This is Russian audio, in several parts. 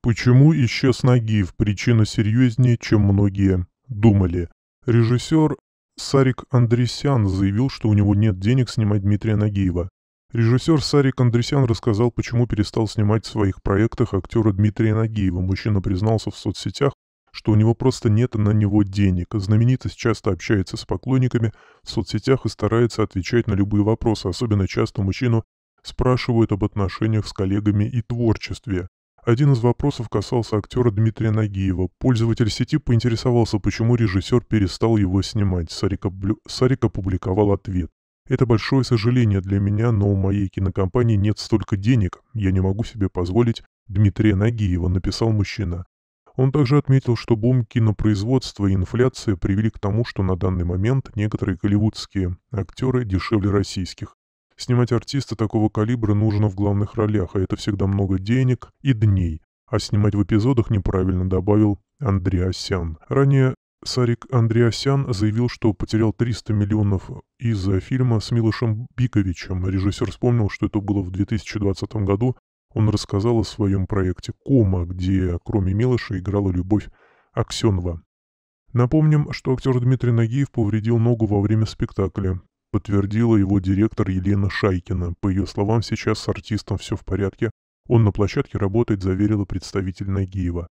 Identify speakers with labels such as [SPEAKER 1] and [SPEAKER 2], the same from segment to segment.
[SPEAKER 1] Почему исчез Нагиев? Причина серьезнее, чем многие думали. Режиссер Сарик Андресян заявил, что у него нет денег снимать Дмитрия Нагиева. Режиссер Сарик Андресян рассказал, почему перестал снимать в своих проектах актера Дмитрия Нагиева. Мужчина признался в соцсетях, что у него просто нет на него денег. Знаменитость часто общается с поклонниками в соцсетях и старается отвечать на любые вопросы. Особенно часто мужчину спрашивают об отношениях с коллегами и творчестве. Один из вопросов касался актера Дмитрия Нагиева. Пользователь сети поинтересовался, почему режиссер перестал его снимать. Сарик, облю... Сарик опубликовал ответ. Это большое сожаление для меня, но у моей кинокомпании нет столько денег. Я не могу себе позволить Дмитрия Нагиева, написал мужчина. Он также отметил, что бум кинопроизводства и инфляция привели к тому, что на данный момент некоторые голливудские актеры дешевле российских. Снимать артиста такого калибра нужно в главных ролях, а это всегда много денег и дней. А снимать в эпизодах неправильно добавил Андреасян. Ранее Сарик Андреасян заявил, что потерял 300 миллионов из-за фильма с Милошем Биковичем. Режиссер вспомнил, что это было в 2020 году. Он рассказал о своем проекте «Кома», где кроме Милоша играла Любовь Аксенова. Напомним, что актер Дмитрий Нагиев повредил ногу во время спектакля. Подтвердила его директор Елена Шайкина. По ее словам, сейчас с артистом все в порядке. Он на площадке работает, заверила представитель Нагиева.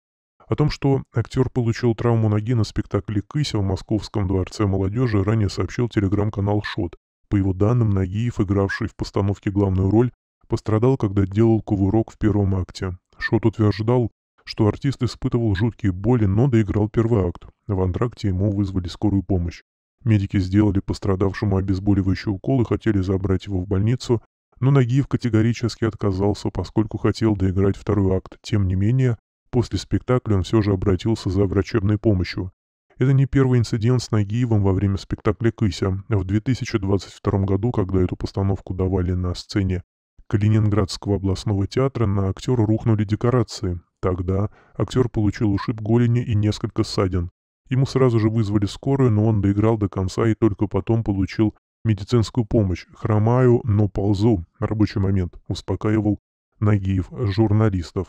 [SPEAKER 1] О том, что актер получил травму ноги на спектакле «Кыся» в Московском дворце молодежи, ранее сообщил телеграм-канал «Шот». По его данным, Нагиев, игравший в постановке главную роль, пострадал, когда делал кувырок в первом акте. Шот утверждал, что артист испытывал жуткие боли, но доиграл первый акт. В антракте ему вызвали скорую помощь. Медики сделали пострадавшему обезболивающий укол и хотели забрать его в больницу, но Нагиев категорически отказался, поскольку хотел доиграть второй акт. Тем не менее, после спектакля он все же обратился за врачебной помощью. Это не первый инцидент с Нагиевым во время спектакля «Кыся». В 2022 году, когда эту постановку давали на сцене Калининградского областного театра, на актера рухнули декорации. Тогда актер получил ушиб голени и несколько ссадин. Ему сразу же вызвали скорую, но он доиграл до конца и только потом получил медицинскую помощь. Хромаю, но ползу. рабочий момент успокаивал Нагиев журналистов.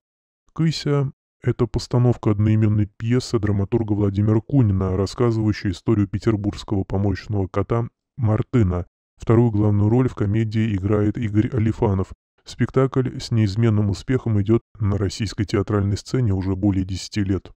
[SPEAKER 1] Кыся — это постановка одноименной пьесы драматурга Владимира Кунина, рассказывающая историю петербургского помощного кота Мартына. Вторую главную роль в комедии играет Игорь Алифанов. Спектакль с неизменным успехом идет на российской театральной сцене уже более 10 лет.